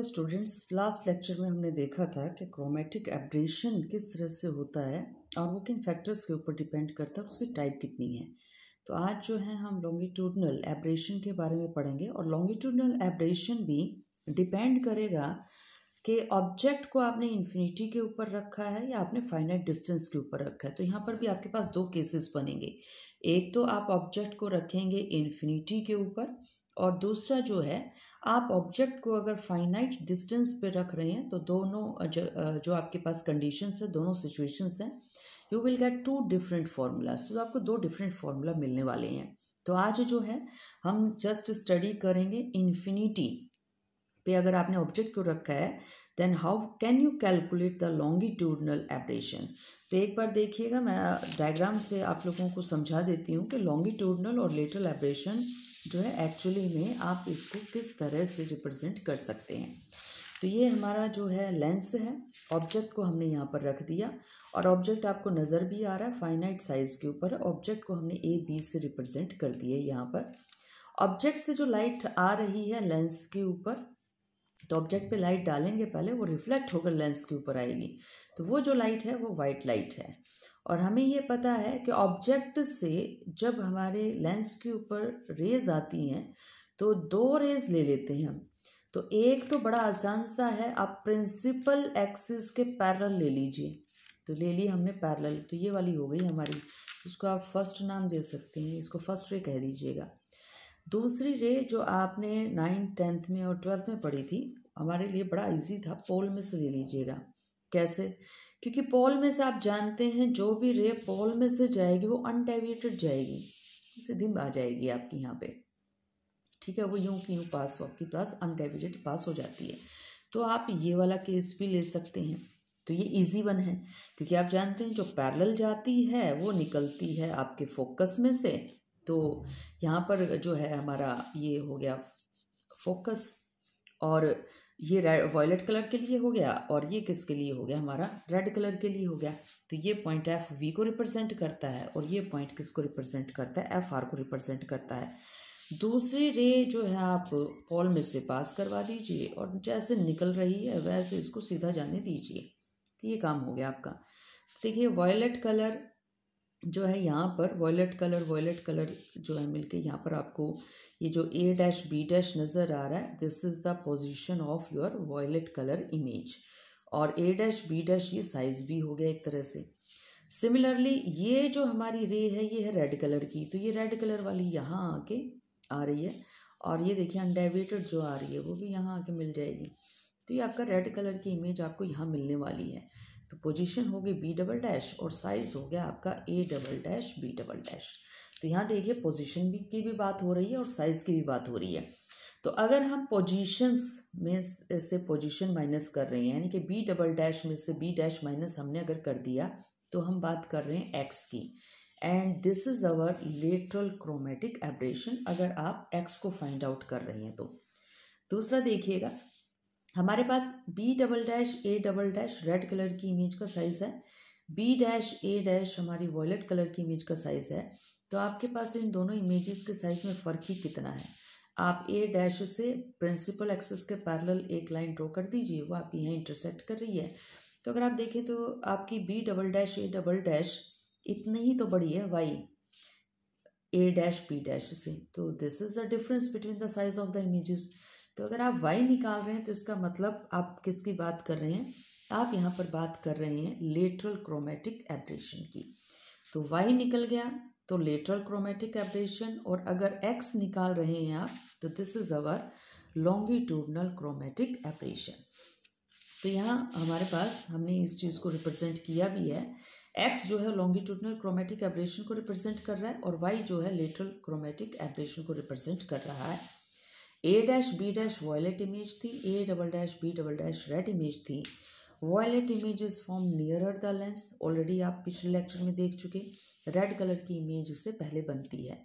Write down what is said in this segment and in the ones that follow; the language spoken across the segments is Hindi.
हेलो स्टूडेंट्स लास्ट लेक्चर में हमने देखा था कि क्रोमेटिक एब्रेशन किस तरह से होता है और वो किन फैक्टर्स के ऊपर डिपेंड करता है उसकी टाइप कितनी है तो आज जो है हम लॉन्गिट्यूडनल एब्रेशन के बारे में पढ़ेंगे और लॉन्गिट्यूडनल एब्रेशन भी डिपेंड करेगा कि ऑब्जेक्ट को आपने इन्फिनिटी के ऊपर रखा है या आपने फाइनाइट डिस्टेंस के ऊपर रखा है तो यहाँ पर भी आपके पास दो केसेस बनेंगे एक तो आप ऑब्जेक्ट को रखेंगे इन्फिनिटी के ऊपर और दूसरा जो है आप ऑब्जेक्ट को अगर फाइनाइट डिस्टेंस पे रख रहे हैं तो दोनों जो, जो आपके पास कंडीशंस है दोनों सिचुएशंस हैं you will get two different formulas तो आपको दो डिफरेंट फार्मूला मिलने वाले हैं तो आज जो है हम जस्ट स्टडी करेंगे इन्फिनिटी पे अगर आपने ऑब्जेक्ट को रखा है then how can you calculate the longitudinal aberration तो एक बार देखिएगा मैं डायग्राम से आप लोगों को समझा देती हूँ कि लॉन्गिट्यूडनल और लेटरल एब्रेशन जो है एक्चुअली में आप इसको किस तरह से रिप्रेजेंट कर सकते हैं तो ये हमारा जो है लेंस है ऑब्जेक्ट को हमने यहाँ पर रख दिया और ऑब्जेक्ट आपको नज़र भी आ रहा है फाइनाइट साइज़ के ऊपर ऑब्जेक्ट को हमने ए बी से रिप्रेजेंट कर दिए यहाँ पर ऑब्जेक्ट से जो लाइट आ रही है लेंस के ऊपर तो ऑब्जेक्ट पे लाइट डालेंगे पहले वो रिफ्लेक्ट होकर लेंस के ऊपर आएगी तो वो जो लाइट है वो वाइट लाइट है और हमें ये पता है कि ऑब्जेक्ट से जब हमारे लेंस के ऊपर रेज आती हैं तो दो रेज ले लेते हैं हम तो एक तो बड़ा आसान सा है आप प्रिंसिपल एक्सिस के पैरल ले लीजिए तो ले ली हमने पैरल तो ये वाली हो गई हमारी इसको आप फर्स्ट नाम दे सकते हैं इसको फर्स्ट रे कह दीजिएगा दूसरी रे जो आपने नाइन्थ टेंथ में और ट्वेल्थ में पढ़ी थी हमारे लिए बड़ा इजी था पोल में से ले लीजिएगा कैसे क्योंकि पोल में से आप जानते हैं जो भी रे पोल में से जाएगी वो अनडेविएटेड जाएगी सीधी आ जाएगी आपकी यहाँ पे ठीक है वो यूं की यूं पास आपकी पास अनडेविएटेड पास हो जाती है तो आप ये वाला केस भी ले सकते हैं तो ये इजी वन है क्योंकि आप जानते हैं जो पैरल जाती है वो निकलती है आपके फोकस में से तो यहाँ पर जो है हमारा ये हो गया फोकस और ये वॉयलेट कलर के लिए हो गया और ये किसके लिए हो गया हमारा रेड कलर के लिए हो गया तो ये पॉइंट एफ वी को रिप्रेजेंट करता है और ये पॉइंट किसको रिप्रेजेंट करता है एफ आर को रिप्रेजेंट करता है दूसरी रे जो है आप पॉल में से पास करवा दीजिए और जैसे निकल रही है वैसे इसको सीधा जाने दीजिए तो ये काम हो गया आपका देखिए वॉयलेट कलर जो है यहाँ पर वॉयलेट कलर वॉयलेट कलर जो है मिलके यहाँ पर आपको ये जो ए डैश बी डैश नज़र आ रहा है this is the position of your violet colour image और ए डैश बी डैश ये साइज़ भी हो गया एक तरह से सिमिलरली ये जो हमारी रे है ये है रेड कलर की तो ये रेड कलर वाली यहाँ आके आ रही है और ये देखिए अनडाइवेटेड जो आ रही है वो भी यहाँ आके मिल जाएगी तो ये आपका रेड कलर की इमेज आपको यहाँ मिलने वाली है तो पोजीशन होगी बी डबल डैश और साइज़ हो गया आपका A double dash B double dash तो यहाँ देखिए पोजीशन भी की भी बात हो रही है और साइज़ की भी बात हो रही है तो अगर हम पोजीशंस में से पोजीशन माइनस कर रहे हैं यानी कि बी डबल डैश में से बी डैश माइनस हमने अगर कर दिया तो हम बात कर रहे हैं एक्स की and this is our lateral chromatic aberration अगर आप एक्स को फाइंड आउट कर रहे हैं तो दूसरा देखिएगा हमारे पास B double dash A double dash red colour की इमेज का साइज़ है बी डैश ए डैश हमारी वॉयलेट कलर की इमेज का साइज़ है तो आपके पास इन दोनों इमेजेस के साइज़ में फ़र्क ही कितना है आप ए डैश से प्रिंसिपल एक्सेस के पैरेलल एक लाइन ड्रॉ कर दीजिए वो आप यहाँ इंटरसेक्ट कर रही है तो अगर आप देखें तो आपकी B double dash A double dash इतनी ही तो बड़ी है Y A dash B dash से तो this is the difference between the size of the images तो अगर आप वाई निकाल रहे हैं तो इसका मतलब आप किसकी बात कर रहे हैं आप यहाँ पर बात कर रहे हैं लेटरल क्रोमेटिक एब्रेशन की तो वाई निकल गया तो लेटरल क्रोमेटिक एब्रेशन और अगर एक्स निकाल रहे हैं आप तो this is our longitudinal chromatic aberration तो यहाँ हमारे पास हमने इस चीज़ को रिप्रेजेंट किया भी है एक्स जो है लॉन्गिट्यूडनल क्रोमेटिक एब्रेशन को रिप्रेजेंट कर रहा है और वाई जो है लेटरल क्रोमेटिक एब्रेशन को रिप्रेजेंट कर रहा है A dash B dash violet image थी A double dash B double dash red image थी violet image is form nearer the lens already आप पिछले लेक्चर में देख चुके रेड कलर की इमेज इससे पहले बनती है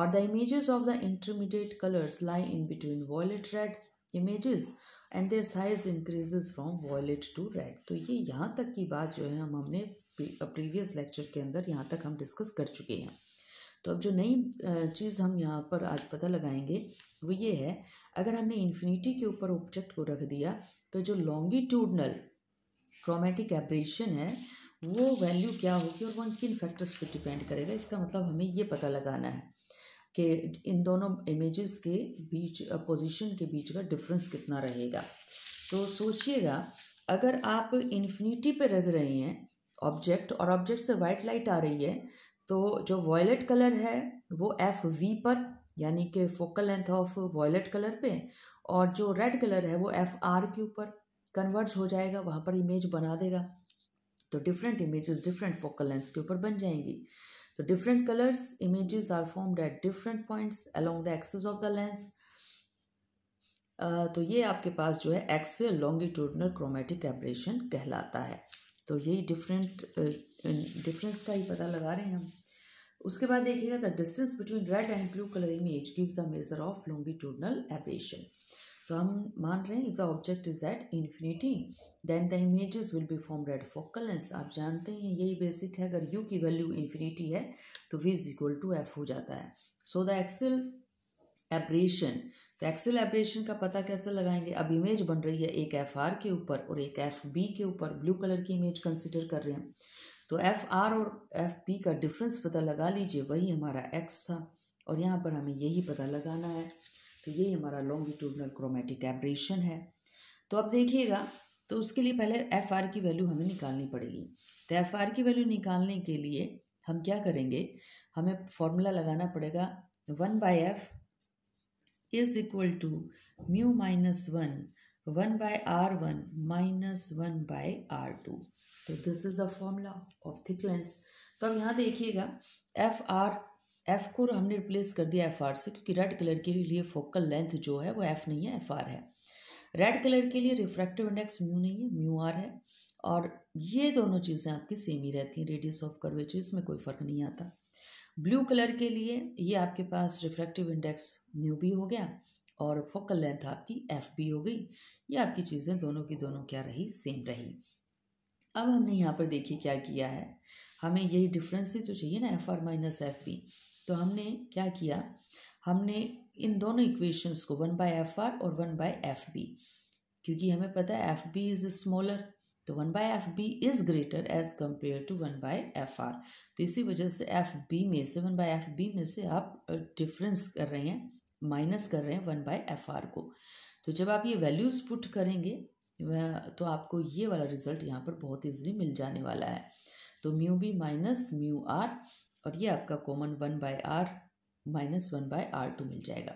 और the images of the intermediate colours lie in between violet red images and their size increases from violet to red तो ये यहाँ तक की बात जो है हम हमने प्रीवियस लेक्चर के अंदर यहाँ तक हम डिस्कस कर चुके हैं तो अब जो नई चीज़ हम यहाँ पर आज पता लगाएंगे वो ये है अगर हमने इन्फिनिटी के ऊपर ऑब्जेक्ट को रख दिया तो जो लॉन्गिट्यूडनल क्रोमेटिक एब्रेशन है वो वैल्यू क्या होगी और वो किन फैक्टर्स पर डिपेंड करेगा इसका मतलब हमें ये पता लगाना है कि इन दोनों इमेजेस के बीच पोजीशन के बीच का डिफरेंस कितना रहेगा तो सोचिएगा अगर आप इन्फिनिटी पे रख रहे हैं ऑब्जेक्ट और ऑब्जेक्ट से वाइट लाइट आ रही है तो जो वॉयलेट कलर है वो एफ वी पर यानी कि focal length of violet colour पे और जो रेड कलर है वो एफ आर के ऊपर कन्वर्ज हो जाएगा वहाँ पर इमेज बना देगा तो different images different focal length के ऊपर बन जाएंगी तो different colours images are formed at different points along the axis of the lens तो ये आपके पास जो है एक्स लॉन्गिट्यूडनल क्रोमेटिक एब्रेशन कहलाता है तो यही डिफरेंट डिफरेंस का ही पता लगा रहे हैं हम उसके बाद देखिएगा the distance between red and blue colour image gives the measure of longitudinal aberration तो हम मान रहे हैं if the object is at infinity then the images will be form red focal आप जानते हैं यही बेसिक है अगर यू की वैल्यू इन्फिनिटी है तो V is equal to F हो जाता है सो द एक्सेल एब्रेशन तो एक्सेल एब्रेशन का पता कैसे लगाएंगे अब इमेज बन रही है एक एफ आर के ऊपर और एक एफ बी के ऊपर ब्लू कलर की इमेज कंसिडर कर रहे हैं तो एफ आर और एफ पी का डिफरेंस पता लगा लीजिए वही हमारा एक्स था और यहाँ पर हमें यही पता लगाना है तो यही हमारा लॉन्गिट्यूडनल क्रोमेटिक एब्रेशन है तो अब देखिएगा तो उसके लिए पहले एफ आर की वैल्यू हमें निकालनी पड़ेगी तो एफ आर की वैल्यू निकालने के लिए हम क्या करेंगे हमें फॉर्मूला लगाना पड़ेगा one by F is equal to mu minus one one by R one minus one by R two तो this is the formula of thick lens तो अब यहाँ देखिएगा एफ आर एफ को हमने रिप्लेस कर दिया एफ आर से क्योंकि रेड कलर के लिए फोकल लेंथ जो है वो एफ नहीं है एफ आर है रेड कलर के लिए रिफ्रैक्टिव इंडेक्स म्यू नहीं है म्यू आर है और ये दोनों चीज़ें आपकी सेम ही रहती हैं रेडियस ऑफ कर्वेचर इसमें कोई फ़र्क नहीं आता ब्लू कलर के लिए ये आपके पास रिफ्रैक्टिव इंडेक्स म्यू भी हो गया और फोकल लेंथ आपकी एफ भी हो गई ये आपकी चीज़ें दोनों की दोनों क्या रही सेम रही अब हमने यहाँ पर देखिए क्या किया है हमें यही ही तो चाहिए ना F R minus F B तो हमने क्या किया हमने इन दोनों इक्वेशंस को वन बाई एफ आर और वन बाई एफ बी क्योंकि हमें पता है एफ बी इज़ स्मॉलर तो one by F B is greater as compare to one by F R तो इसी वजह से एफ बी में से वन बाई एफ बी में से आप डिफरेंस कर रहे हैं माइनस कर रहे हैं वन बाई एफ आर को तो जब आप ये वैल्यूज़ पुट करेंगे तो आपको ये वाला रिजल्ट यहाँ पर बहुत ईजिली मिल जाने वाला है तो mu B minus mu R और ये आपका common one by R minus one by R two मिल जाएगा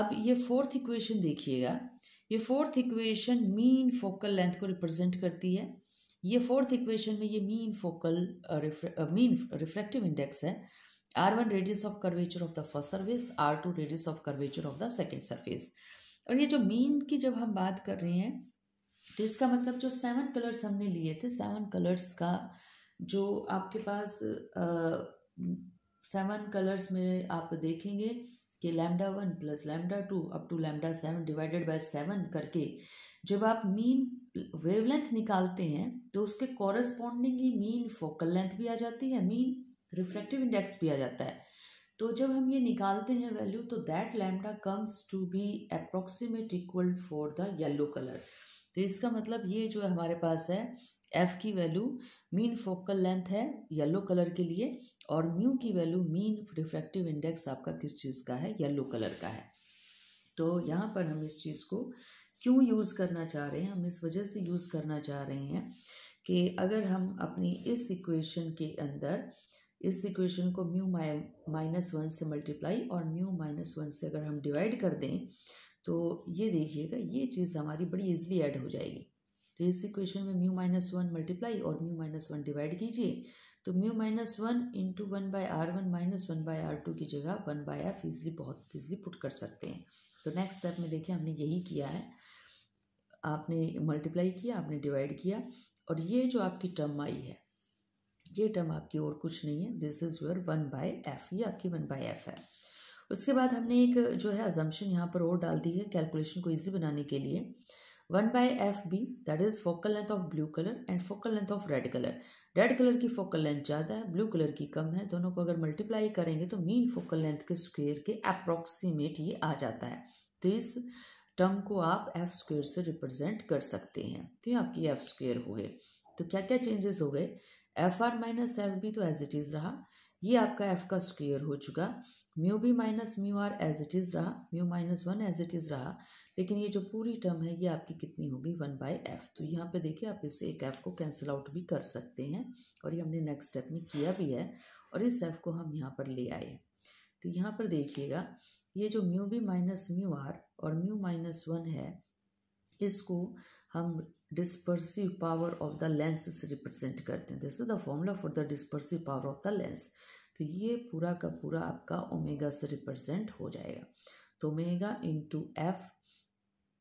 अब ये फोर्थ इक्वेशन देखिएगा ये fourth equation mean focal length को रिप्रेजेंट करती है ये फोर्थ इक्वेशन में ये mean focal mean reflective index है R one radius of curvature of the first service R two radius of curvature of the second surface और ये जो मीन की जब हम बात कर रहे हैं तो इसका मतलब जो सेवन कलर्स हमने लिए थे सेवन कलर्स का जो आपके पास सेवन कलर्स में आप देखेंगे कि lambda one plus lambda two up to lambda seven divided by seven करके जब आप मीन वेवलेंथ निकालते हैं तो उसके कॉरस्पॉन्डिंग ही मीन फोकल लेंथ भी आ जाती है मीन रिफ्रैक्टिव इंडेक्स भी आ जाता है तो जब हम ये निकालते हैं वैल्यू तो that lambda comes to be approximate equal for the yellow colour तो इसका मतलब ये जो हमारे पास है एफ़ की वैल्यू मीन फोकल लेंथ है येलो कलर के लिए और म्यू की वैल्यू मीन रिफ्रैक्टिव इंडेक्स आपका किस चीज़ का है येलो कलर का है तो यहाँ पर हम इस चीज़ को क्यों यूज़ करना चाह रहे हैं हम इस वजह से यूज़ करना चाह रहे हैं कि अगर हम अपनी इस इक्वेशन के अंदर इस इक्वेशन को म्यू माइनस वन से मल्टीप्लाई और म्यू माइनस वन से अगर हम डिवाइड कर दें तो ये देखिएगा ये चीज़ हमारी बड़ी इजीली ऐड हो जाएगी तो इस इक्वेशन में म्यू माइनस वन मल्टीप्लाई और म्यू माइनस वन डिवाइड कीजिए तो mu minus one into one by R one minus one by R two की जगह वन बाई एफ ईज़ली बहुत इजिली पुट कर सकते हैं तो नेक्स्ट स्टेप में देखिए हमने यही किया है आपने मल्टीप्लाई किया आपने डिवाइड किया और ये जो आपकी टर्म आई है ये टर्म आपकी और कुछ नहीं है this is your one by F ये आपकी वन बाय एफ है उसके बाद हमने एक जो है अजम्पन यहाँ पर और डाल दी है कैलकुलेशन को ईजी बनाने के लिए one by F B that is focal length of blue colour and focal length of red colour red colour की फोकल लेंथ ज़्यादा है ब्लू कलर की कम है दोनों को अगर मल्टीप्लाई करेंगे तो मीन फोकल लेंथ के स्क्वेयर के अप्रॉक्सीमेट ये आ जाता है तो इस टर्म को आप एफ स्क्वेयर से रिप्रेजेंट कर सकते हैं तो ये आपकी एफ स्क्वेयर हो गए तो क्या क्या चेंजेस हो गए F R minus F B तो एज इट इज़ रहा ये आपका एफ का स्क्वेयर हो चुका mu B minus mu R as it is रहा mu minus one as it is रहा लेकिन ये जो पूरी टर्म है ये आपकी कितनी होगी वन बाई एफ तो यहाँ पे देखिए आप इस एक एफ़ को कैंसिल आउट भी कर सकते हैं और ये हमने नेक्स्ट स्टेप में किया भी है और इस एफ़ को हम यहाँ पर ले आए तो यहाँ पर देखिएगा ये जो mu B minus mu R और म्यू माइनस वन है इसको हम dispersive power of the lens से रिप्रेजेंट करते हैं this is the formula for the dispersive power of the lens तो ये पूरा का पूरा आपका ओमेगा से रिप्रेजेंट हो जाएगा तो ओमेगा इंटू एफ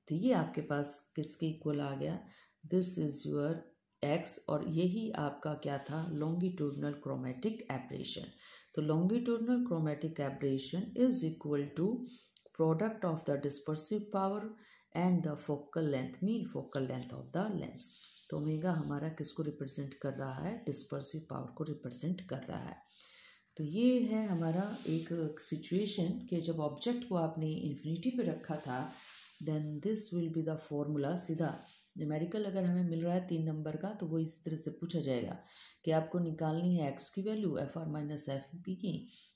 तो ये आपके पास किसके इक्वल आ गया दिस इज़ योर एक्स और यही आपका क्या था लॉन्गिट्यूडनल क्रोमेटिक एब्रेशन तो longitudinal chromatic aberration is equal to product of the dispersive power and the focal length mean focal length of the lens तो ओमेगा हमारा किसको रिप्रेजेंट कर रहा है डिस्पर्सिव पावर को रिप्रेजेंट कर रहा है तो ये है हमारा एक सिचुएशन कि जब ऑब्जेक्ट को आपने इन्फिनिटी पे रखा था then this will be the formula सीधा न्यूमेरिकल अगर हमें मिल रहा है तीन नंबर का तो वो इस तरह से पूछा जाएगा कि आपको निकालनी है एक्स की value F R minus F P की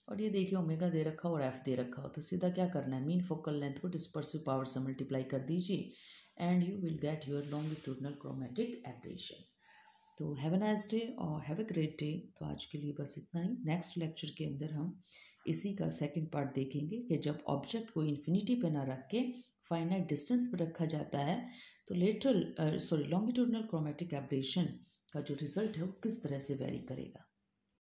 और ये देखिए ओमेगा दे रखा हो और एफ दे रखा हो तो सीधा क्या करना है मीन फोकल लेंथ को डिस्पर्सिव पावर से मल्टीप्लाई कर दीजिए and you will get your longitudinal chromatic aberration तो हैव अ नाइस डे और हैव अ ग्रेट डे तो आज के लिए बस इतना ही नेक्स्ट लेक्चर के अंदर हम इसी का सेकंड पार्ट देखेंगे कि जब ऑब्जेक्ट को इन्फिनिटी पे ना रख के फाइनाइट डिस्टेंस पर रखा जाता है तो lateral sorry longitudinal chromatic aberration का जो रिजल्ट है वो किस तरह से वेरी करेगा